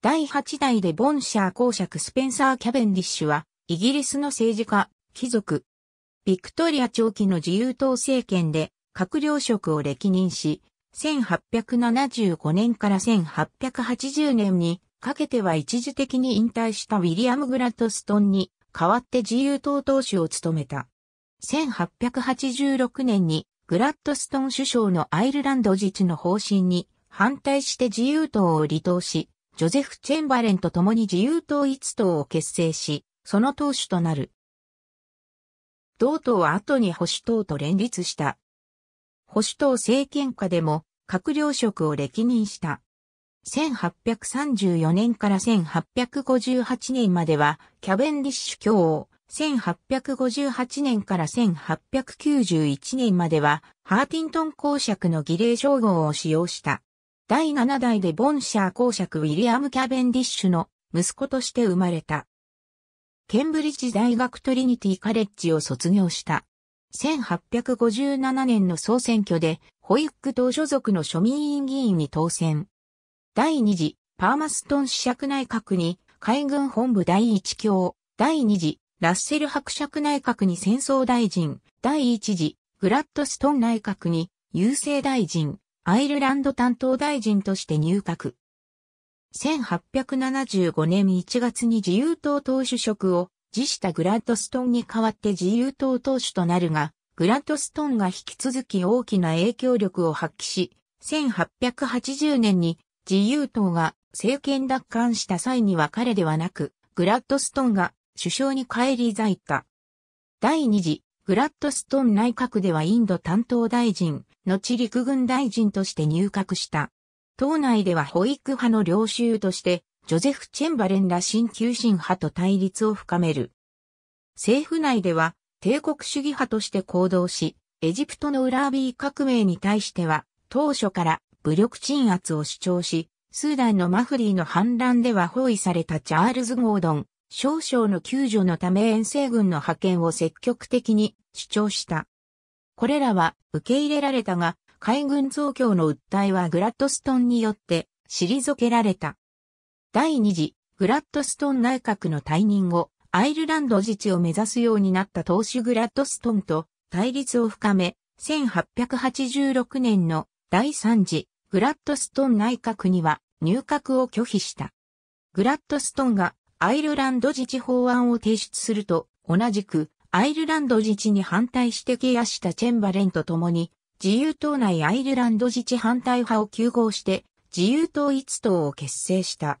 第8代でボンシャー公爵スペンサー・キャベンディッシュは、イギリスの政治家、貴族。ビクトリア長期の自由党政権で、閣僚職を歴任し、1875年から1880年にかけては一時的に引退したウィリアム・グラッドストンに代わって自由党党首を務めた。1886年にグラッドストン首相のアイルランド自治の方針に反対して自由党を離党し、ジョゼフ・チェンバレンと共に自由党一党を結成し、その党首となる。同党は後に保守党と連立した。保守党政権下でも閣僚職を歴任した。1834年から1858年まではキャベンディッシュ教を、1858年から1891年まではハーティントン公爵の儀礼称号を使用した。第7代でボンシャー公爵ウィリアム・キャベンディッシュの息子として生まれた。ケンブリッジ大学トリニティカレッジを卒業した。1857年の総選挙で、ホイック党所属の庶民院議員に当選。第二次、パーマストン子爵内閣に、海軍本部第一強、第二次、ラッセル伯爵内閣に戦争大臣、第一次、グラッドストン内閣に、郵政大臣、アイルランド担当大臣として入閣。1875年1月に自由党党首職を辞したグラッドストーンに代わって自由党党首となるが、グラッドストーンが引き続き大きな影響力を発揮し、1880年に自由党が政権奪還した際には彼ではなく、グラッドストーンが首相に返り咲いた。第二次、グラッドストーン内閣ではインド担当大臣、後陸軍大臣として入閣した。党内では保育派の領袖として、ジョゼフ・チェンバレンら新旧新派と対立を深める。政府内では、帝国主義派として行動し、エジプトのウラービー革命に対しては、当初から武力鎮圧を主張し、スーダンのマフリーの反乱では包囲されたチャールズ・ゴードン、少将の救助のため遠征軍の派遣を積極的に主張した。これらは受け入れられたが、海軍増強の訴えはグラッドストンによって退けられた。第二次、グラッドストン内閣の退任後、アイルランド自治を目指すようになった当主グラッドストンと対立を深め、1886年の第3次グラッドストン内閣には入閣を拒否した。グラッドストンがアイルランド自治法案を提出すると同じくアイルランド自治に反対してケアしたチェンバレンと共に、自由党内アイルランド自治反対派を休合して、自由党一党を結成した。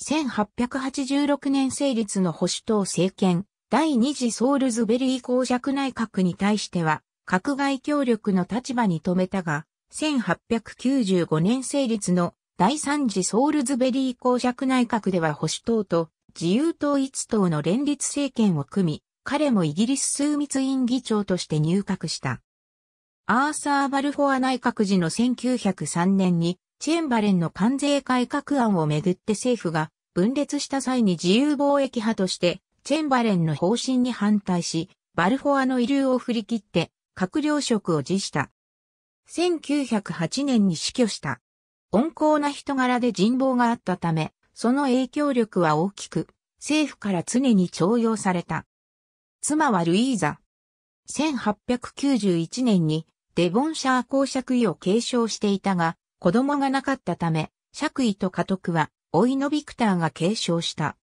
1886年成立の保守党政権、第二次ソールズベリー公爵内閣に対しては、閣外協力の立場に止めたが、1895年成立の第三次ソールズベリー公爵内閣では保守党と自由党一党の連立政権を組み、彼もイギリス枢密院議長として入閣した。アーサー・バルフォア内閣時の1903年に、チェンバレンの関税改革案をめぐって政府が分裂した際に自由貿易派として、チェンバレンの方針に反対し、バルフォアの遺留を振り切って、閣僚職を辞した。1908年に死去した。温厚な人柄で人望があったため、その影響力は大きく、政府から常に徴用された。妻はルイーザ。1891年にデボンシャー公爵位を継承していたが、子供がなかったため、爵位と家督は、老いのビクターが継承した。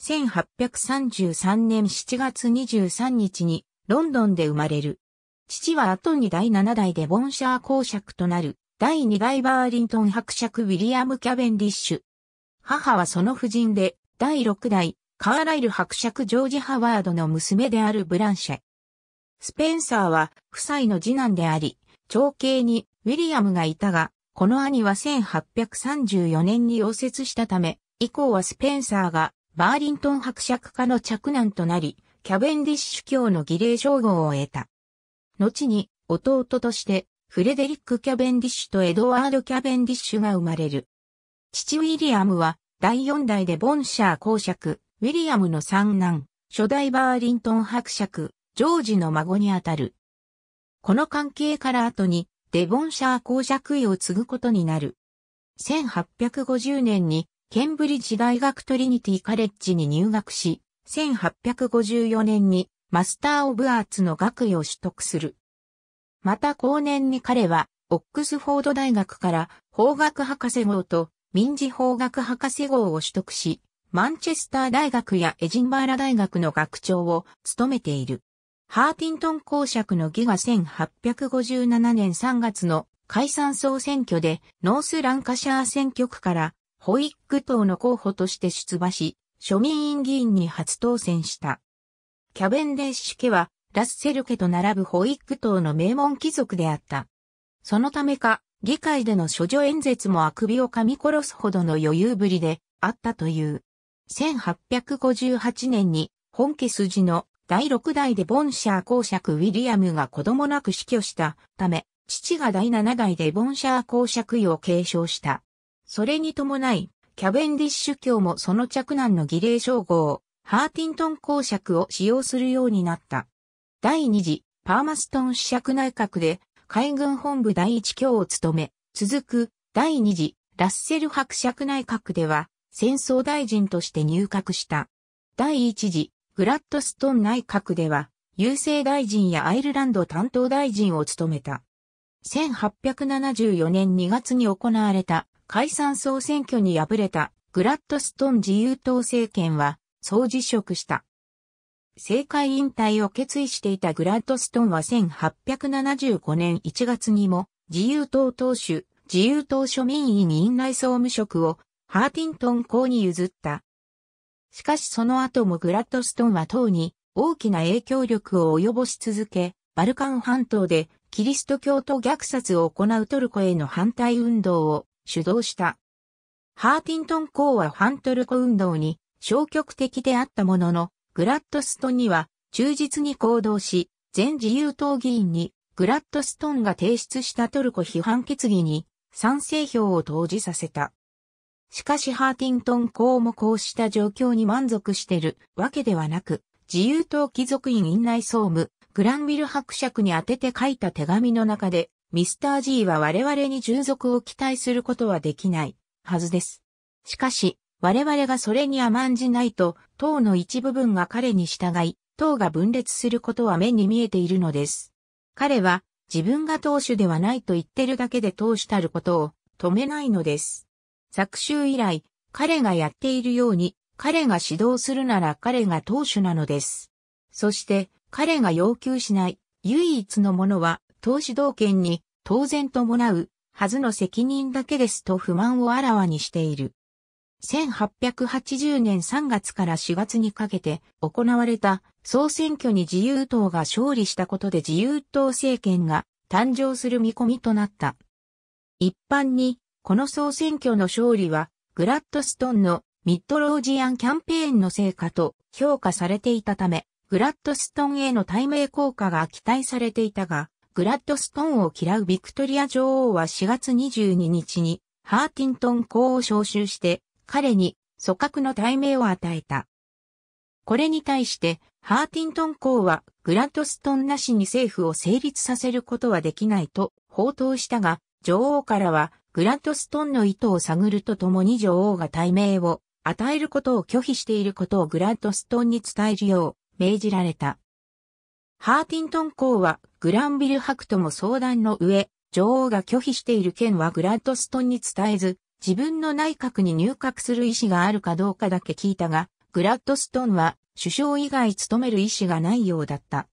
1833年7月23日に、ロンドンで生まれる。父は後に第7代デボンシャー公爵となる、第2代バーリントン伯爵ウィリアム・キャベンディッシュ。母はその夫人で、第6代カーライル伯爵ジョージ・ハワードの娘であるブランシェ。スペンサーは夫妻の次男であり、長兄にウィリアムがいたが、この兄は1834年に溶接したため、以降はスペンサーがバーリントン伯爵家の着男となり、キャベンディッシュ教の儀礼称号を得た。後に弟としてフレデリック・キャベンディッシュとエドワード・キャベンディッシュが生まれる。父ウィリアムは第4代でボンシャー公爵、ウィリアムの三男、初代バーリントン伯爵、ジョージの孫にあたる。この関係から後に、デボンシャー公爵位を継ぐことになる。1850年に、ケンブリッジ大学トリニティカレッジに入学し、1854年にマスター・オブ・アーツの学位を取得する。また後年に彼は、オックスフォード大学から法学博士号と民事法学博士号を取得し、マンチェスター大学やエジンバーラ大学の学長を務めている。ハーティントン公爵の義が1857年3月の解散総選挙でノースランカシャー選挙区からホイッグ党の候補として出馬し、庶民院議員に初当選した。キャベンデッシュ家はラッセル家と並ぶホイッグ党の名門貴族であった。そのためか、議会での処女演説もあくびを噛み殺すほどの余裕ぶりであったという。1858年に本家筋の第6代でボンシャー公爵ウィリアムが子供なく死去したため、父が第7代でボンシャー公爵位を継承した。それに伴い、キャベンディッシュ教もその着難の儀礼称号、ハーティントン公爵を使用するようになった。第2次、パーマストン主爵内閣で、海軍本部第一教を務め、続く、第2次、ラッセル伯爵内閣では、戦争大臣として入閣した。第一次、グラッドストン内閣では、郵政大臣やアイルランド担当大臣を務めた。1874年2月に行われた解散総選挙に敗れたグラッドストン自由党政権は総辞職した。政界引退を決意していたグラッドストンは1875年1月にも自由党党首、自由党庶民委員内総務職をハーティントン公に譲った。しかしその後もグラッドストンは党に大きな影響力を及ぼし続け、バルカン半島でキリスト教徒虐殺を行うトルコへの反対運動を主導した。ハーティントン公は反トルコ運動に消極的であったものの、グラッドストンには忠実に行動し、全自由党議員にグラッドストンが提出したトルコ批判決議に賛成票を投じさせた。しかしハーティントン公もこうした状況に満足してるわけではなく、自由党貴族院院内総務、グランビル伯爵に宛てて書いた手紙の中で、ミスタージーは我々に従属を期待することはできないはずです。しかし、我々がそれに甘んじないと、党の一部分が彼に従い、党が分裂することは目に見えているのです。彼は、自分が党首ではないと言ってるだけで党主たることを止めないのです。作週以来、彼がやっているように、彼が指導するなら彼が党首なのです。そして、彼が要求しない唯一のものは、投資道権に当然伴うはずの責任だけですと不満をあらわにしている。1880年3月から4月にかけて行われた総選挙に自由党が勝利したことで自由党政権が誕生する見込みとなった。一般にこの総選挙の勝利は、グラッドストンのミッドロージアンキャンペーンの成果と評価されていたため、グラッドストンへの対名効果が期待されていたが、グラッドストンを嫌うビクトリア女王は4月22日にハーティントン公を招集して彼に組閣の対名を与えた。これに対してハーティントン公はグラッドストンなしに政府を成立させることはできないと報道したが、女王からはグラッドストンの意図を探るとともに女王が対名を与えることを拒否していることをグラッドストンに伝えるよう命じられた。ハーティントン公はグランビル博とも相談の上、女王が拒否している件はグラッドストンに伝えず、自分の内閣に入閣する意思があるかどうかだけ聞いたが、グラッドストンは首相以外務める意思がないようだった。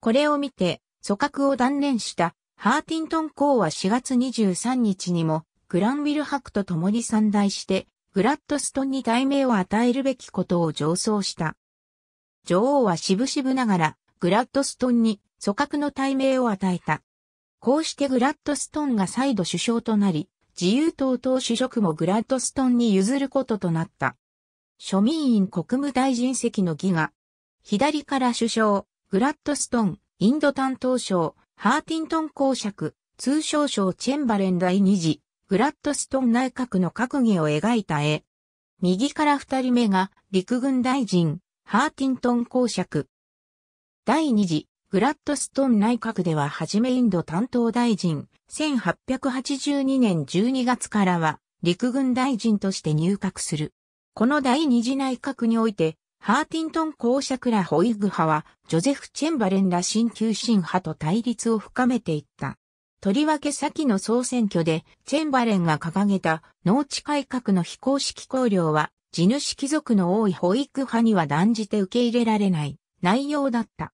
これを見て、組閣を断念したハーティントン公は4月23日にも、グランウィル博と共に参代して、グラッドストンに題名を与えるべきことを上奏した。女王は渋々ながら、グラッドストンに組閣の題名を与えた。こうしてグラッドストンが再度首相となり、自由党党主職もグラッドストンに譲ることとなった。庶民院国務大臣席の儀が、左から首相、グラッドストン、インド担当省、ハーティントン公爵、通称省チェンバレン第二次、グラッドストン内閣の閣議を描いた絵。右から二人目が陸軍大臣、ハーティントン公爵。第二次、グラッドストン内閣でははじめインド担当大臣、1882年12月からは陸軍大臣として入閣する。この第二次内閣において、ハーティントン公爵らホイグ派は、ジョゼフ・チェンバレンら新旧新派と対立を深めていった。とりわけ先の総選挙で、チェンバレンが掲げた農地改革の非公式考慮は、地主貴族の多い保育派には断じて受け入れられない内容だった。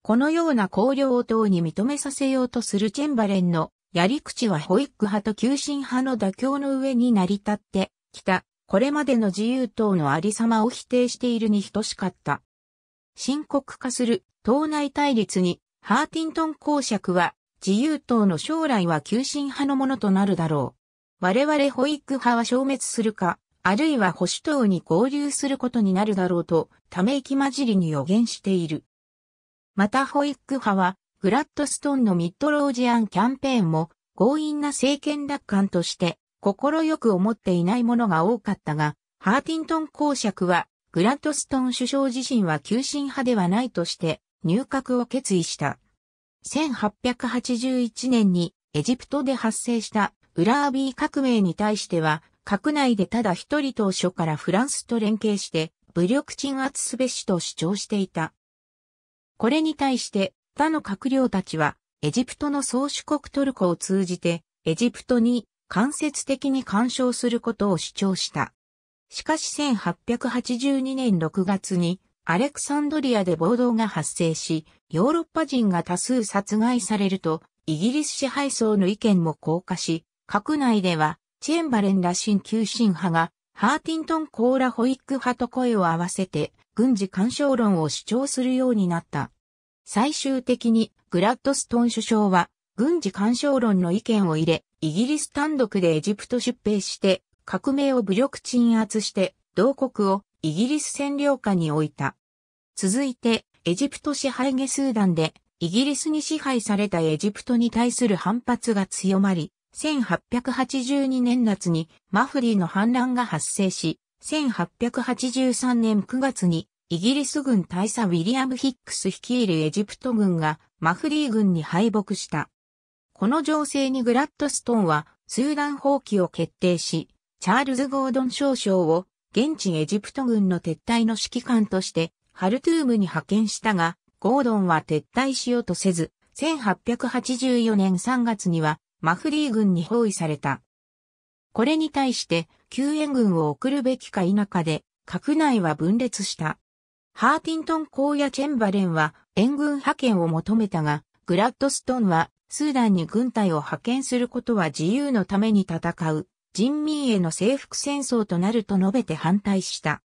このような考慮を党に認めさせようとするチェンバレンのやり口は保育派と旧進派の妥協の上に成り立ってきたこれまでの自由党のありさまを否定しているに等しかった。深刻化する党内対立に、ハーティントン公爵は、自由党の将来は急進派のものとなるだろう。我々保育派は消滅するか、あるいは保守党に合流することになるだろうと、ため息混じりに予言している。また保育派は、グラッドストンのミッドロージアンキャンペーンも、強引な政権奪還として、心よく思っていないものが多かったが、ハーティントン公爵は、グラントストン首相自身は急進派ではないとして、入閣を決意した。1881年にエジプトで発生したウラービー革命に対しては、閣内でただ一人当初からフランスと連携して、武力鎮圧すべしと主張していた。これに対して他の閣僚たちは、エジプトの宗主国トルコを通じて、エジプトに間接的に干渉することを主張した。しかし1882年6月にアレクサンドリアで暴動が発生し、ヨーロッパ人が多数殺害されると、イギリス支配層の意見も降下し、閣内ではチェンバレンら新旧新派がハーティントン・コーラ・ホイック派と声を合わせて軍事干渉論を主張するようになった。最終的にグラッドストン首相は軍事干渉論の意見を入れ、イギリス単独でエジプト出兵して、革命を武力鎮圧して、同国をイギリス占領下に置いた。続いて、エジプト支配下スーダンで、イギリスに支配されたエジプトに対する反発が強まり、1882年夏にマフリーの反乱が発生し、1883年9月にイギリス軍大佐ウィリアム・ヒックス率いるエジプト軍がマフリー軍に敗北した。この情勢にグラッドストーンはスーダン放棄を決定し、チャールズ・ゴードン少将を現地エジプト軍の撤退の指揮官としてハルトゥームに派遣したが、ゴードンは撤退しようとせず、1884年3月にはマフリー軍に包囲された。これに対して救援軍を送るべきか否かで、閣内は分裂した。ハーティントン公やチェンバレンは援軍派遣を求めたが、グラッドストーンはスーダンに軍隊を派遣することは自由のために戦う人民への征服戦争となると述べて反対した。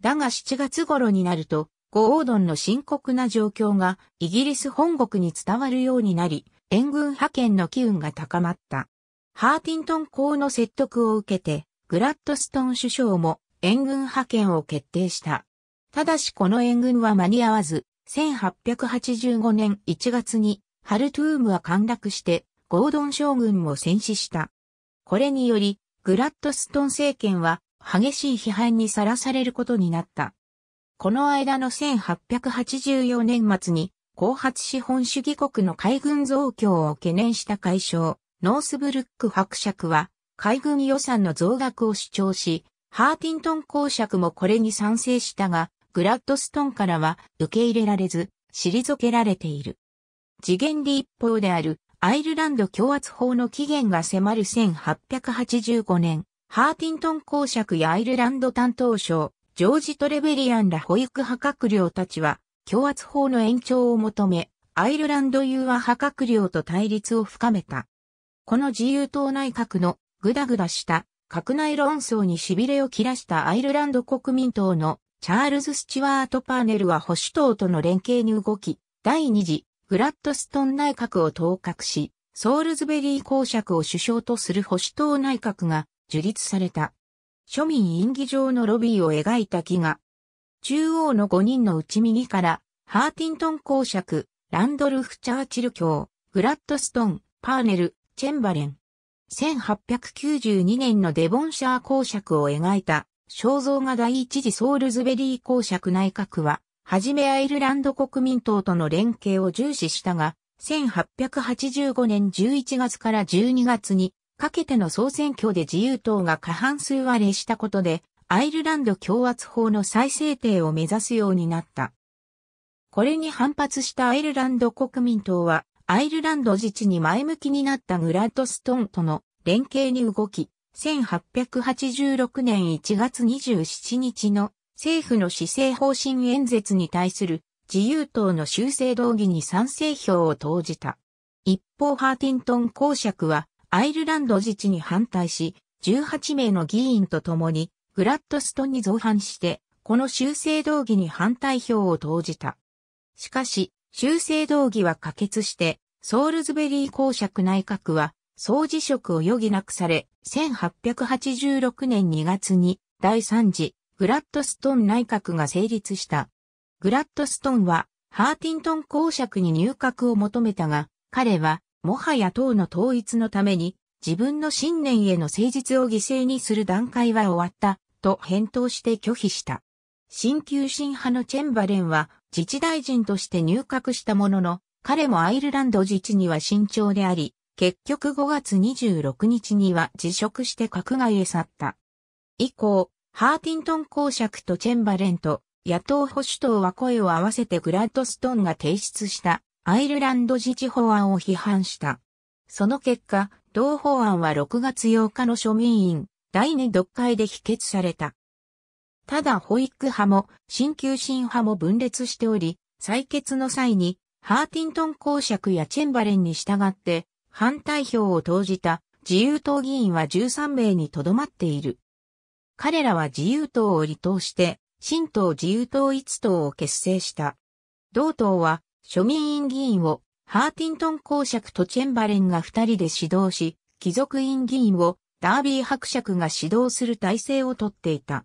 だが7月頃になると、ゴードンの深刻な状況がイギリス本国に伝わるようになり、援軍派遣の機運が高まった。ハーティントン公の説得を受けて、グラッドストン首相も援軍派遣を決定した。ただしこの援軍は間に合わず、1885年1月にハルトゥームは陥落して、ゴードン将軍も戦死した。これにより、グラッドストン政権は激しい批判にさらされることになった。この間の1884年末に、後発資本主義国の海軍増強を懸念した解消、ノースブルック伯爵は、海軍予算の増額を主張し、ハーティントン公爵もこれに賛成したが、グラッドストンからは受け入れられず、退けられている。次元立法であるアイルランド共圧法の期限が迫る1885年、ハーティントン公爵やアイルランド担当省、ジョージ・トレベリアンら保育派閣僚たちは、共圧法の延長を求め、アイルランド融和派閣僚と対立を深めた。この自由党内閣のグダグダした閣内論争に痺れを切らしたアイルランド国民党のチャールズ・スチュワート・パーネルは保守党との連携に動き、第二次グラッドストン内閣を統括し、ソールズベリー公爵を首相とする保守党内閣が樹立された。庶民陰議場のロビーを描いた木が、中央の5人の内右から、ハーティントン公爵、ランドルフ・チャーチル卿、グラッドストン、パーネル、チェンバレン。1892年のデボンシャー公爵を描いた肖像画第一次ソールズベリー公爵内閣は、はじめアイルランド国民党との連携を重視したが、1885年11月から12月にかけての総選挙で自由党が過半数割れしたことで、アイルランド共圧法の再制定を目指すようになった。これに反発したアイルランド国民党は、アイルランド自治に前向きになったグラッドストンとの連携に動き、1886年1月27日の政府の施政方針演説に対する自由党の修正動議に賛成票を投じた。一方ハーティントン公爵はアイルランド自治に反対し、18名の議員と共にグラッドストンに造反して、この修正動議に反対票を投じた。しかし、修正動議は可決して、ソールズベリー公爵内閣は、総辞職を余儀なくされ、1886年2月に第3次グラッドストン内閣が成立した。グラッドストンは、ハーティントン公爵に入閣を求めたが、彼は、もはや党の統一のために、自分の信念への誠実を犠牲にする段階は終わった、と返答して拒否した。新旧新派のチェンバレンは、自治大臣として入閣したものの、彼もアイルランド自治には慎重であり、結局5月26日には辞職して閣外へ去った。以降、ハーティントン公爵とチェンバレンと野党保守党は声を合わせてグラッドストーンが提出したアイルランド自治法案を批判した。その結果、同法案は6月8日の庶民院第2読会で否決された。ただ保育派も新旧新派も分裂しており、採決の際にハーティントン公爵やチェンバレンに従って反対票を投じた自由党議員は13名にとどまっている。彼らは自由党を離党して、新党自由党一党を結成した。同党は、庶民院議員を、ハーティントン公爵とチェンバレンが二人で指導し、貴族院議員を、ダービー伯爵が指導する体制をとっていた。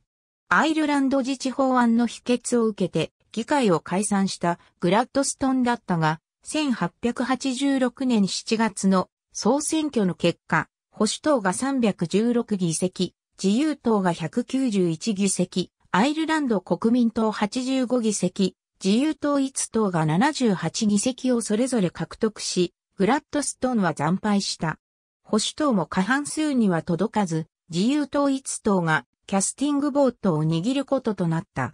アイルランド自治法案の否決を受けて、議会を解散したグラッドストンだったが、1886年7月の総選挙の結果、保守党が316議席、自由党が191議席、アイルランド国民党85議席、自由党一党が78議席をそれぞれ獲得し、グラッドストーンは惨敗した。保守党も過半数には届かず、自由党一党がキャスティングボートを握ることとなった。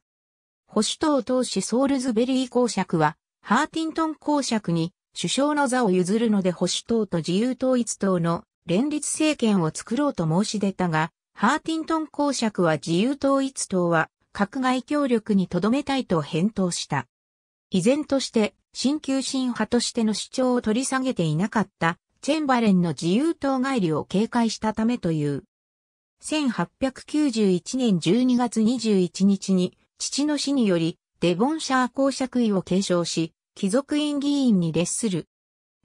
保守党党首ソールズベリー公爵は、ハーティントン公爵に首相の座を譲るので保守党と自由党一党の連立政権を作ろうと申し出たが、ハーティントン公爵は自由統一党は、閣外協力に留めたいと返答した。依然として、新旧新派としての主張を取り下げていなかった、チェンバレンの自由党帰りを警戒したためという。1891年12月21日に、父の死により、デボンシャー公爵位を継承し、貴族院議員に列する。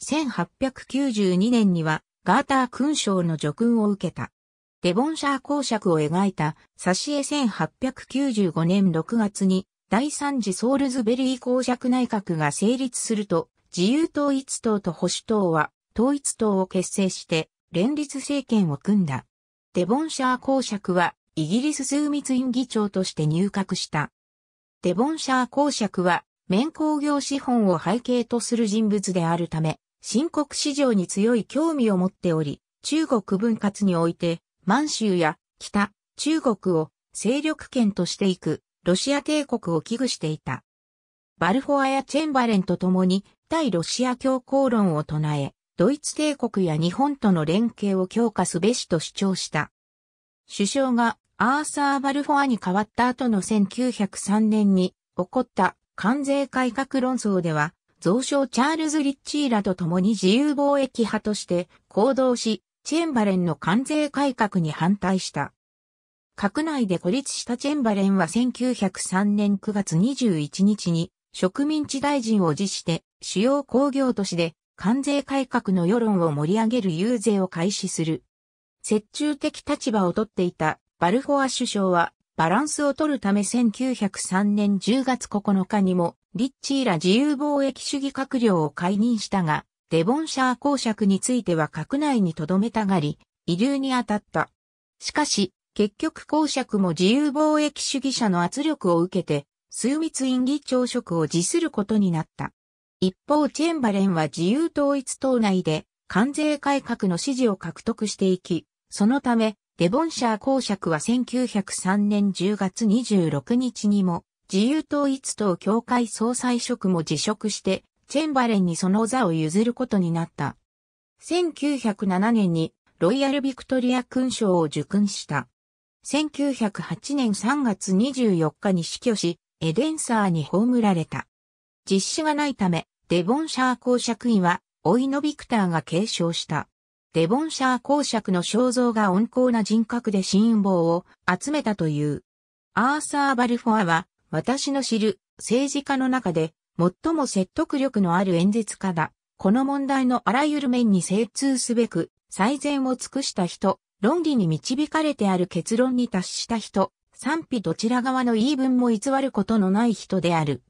1892年には、ガーター勲章の叙勲を受けた。デボンシャー公爵を描いた、挿絵1895年6月に、第三次ソールズベリー公爵内閣が成立すると、自由統一党と保守党は、統一党を結成して、連立政権を組んだ。デボンシャー公爵は、イギリス枢密院議長として入閣した。デボンシャー公爵は、綿工業資本を背景とする人物であるため、新国市場に強い興味を持っており、中国分割において満州や北、中国を勢力圏としていくロシア帝国を危惧していた。バルフォアやチェンバレンと共に対ロシア強硬論を唱え、ドイツ帝国や日本との連携を強化すべしと主張した。首相がアーサー・バルフォアに変わった後の1903年に起こった関税改革論争では、増相チャールズ・リッチーらと共に自由貿易派として行動し、チェンバレンの関税改革に反対した。閣内で孤立したチェンバレンは1903年9月21日に植民地大臣を辞して主要工業都市で関税改革の世論を盛り上げる遊説を開始する。接中的立場をとっていたバルフォア首相はバランスを取るため1903年10月9日にもリッチーら自由貿易主義閣僚を解任したがデボンシャー公爵については閣内に留めたがり、遺留に当たった。しかし、結局公爵も自由貿易主義者の圧力を受けて、枢密院議長職を辞することになった。一方、チェンバレンは自由統一党内で関税改革の支持を獲得していき、そのため、デボンシャー公爵は1903年10月26日にも、自由統一党協会総裁職も辞職して、チェンバレンにその座を譲ることになった。1907年にロイヤル・ビクトリア勲章を受勲した。1908年3月24日に死去し、エデンサーに葬られた。実施がないため、デボンシャー公爵位は、老いのビクターが継承した。デボンシャー公爵の肖像が温厚な人格で信望を集めたという。アーサー・バルフォアは、私の知る政治家の中で最も説得力のある演説家だ。この問題のあらゆる面に精通すべく、最善を尽くした人、論理に導かれてある結論に達した人、賛否どちら側の言い分も偽ることのない人である。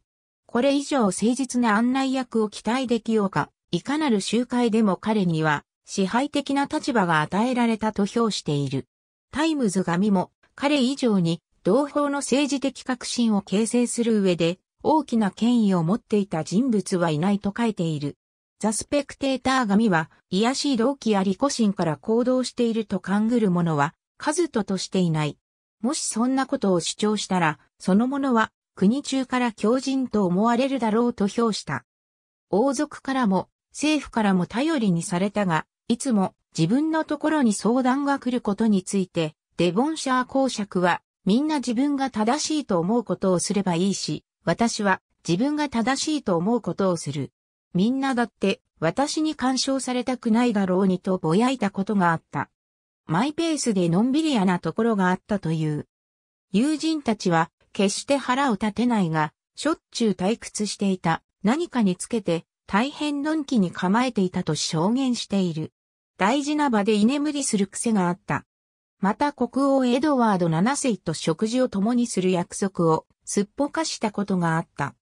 これ以上誠実な案内役を期待できようか、いかなる集会でも彼には支配的な立場が与えられたと評している。タイムズ紙も彼以上に同胞の政治的革新を形成する上で大きな権威を持っていた人物はいないと書いている。ザ・スペクテーター神は、癒しい動機や利己心から行動していると勘ぐる者は、数ととしていない。もしそんなことを主張したら、その者は、国中から狂人と思われるだろうと評した。王族からも、政府からも頼りにされたが、いつも自分のところに相談が来ることについて、デボンシャー公爵は、みんな自分が正しいと思うことをすればいいし、私は自分が正しいと思うことをする。みんなだって私に干渉されたくないだろうにとぼやいたことがあった。マイペースでのんびりやなところがあったという。友人たちは決して腹を立てないが、しょっちゅう退屈していた何かにつけて大変のんきに構えていたと証言している。大事な場で居眠りする癖があった。また国王エドワード7世と食事を共にする約束をすっぽかしたことがあった。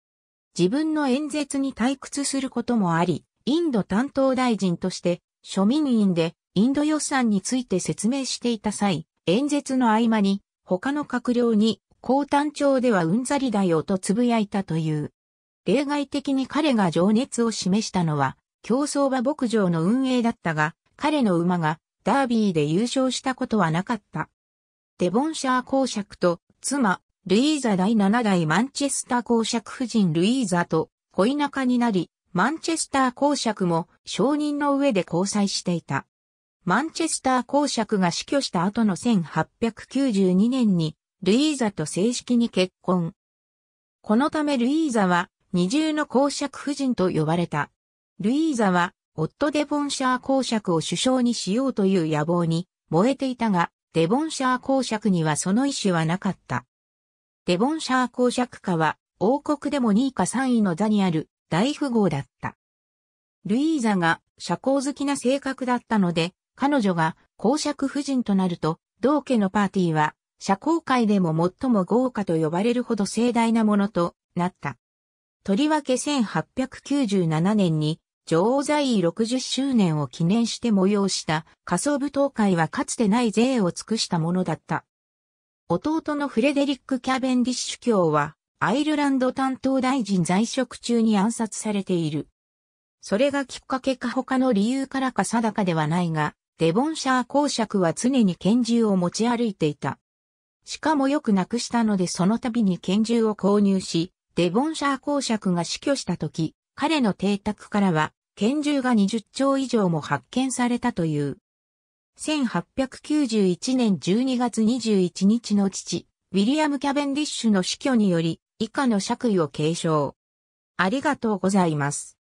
自分の演説に退屈することもあり、インド担当大臣として庶民院でインド予算について説明していた際、演説の合間に他の閣僚に高単調ではうんざりだよと呟いたという。例外的に彼が情熱を示したのは競争馬牧場の運営だったが、彼の馬がダービーで優勝したことはなかった。デボンシャー公爵と妻ルイーザ第7代マンチェスター公爵夫人ルイーザと恋仲になり、マンチェスター公爵も承認の上で交際していた。マンチェスター公爵が死去した後の1892年に、ルイーザと正式に結婚。このためルイーザは二重の公爵夫人と呼ばれた。ルイーザは夫デボンシャー公爵を首相にしようという野望に燃えていたが、デボンシャー公爵にはその意思はなかった。デボンシャー公爵家は、王国でも2位か3位の座にある大富豪だった。ルイーザが社交好きな性格だったので、彼女が公爵夫人となると、同家のパーティーは、社交界でも最も豪華と呼ばれるほど盛大なものとなった。とりわけ1897年に、女王在位60周年を記念して催した仮想舞踏会はかつてない税を尽くしたものだった。弟のフレデリック・キャベンディッシュ卿は、アイルランド担当大臣在職中に暗殺されている。それがきっかけか他の理由からか定かではないが、デボンシャー公爵は常に拳銃を持ち歩いていた。しかもよくなくしたのでその度に拳銃を購入し、デボンシャー公爵が死去した時、彼の邸宅からは、拳銃が20丁以上も発見されたという。1891年12月21日の父、ウィリアム・キャベンディッシュの死去により、以下の爵位を継承。ありがとうございます。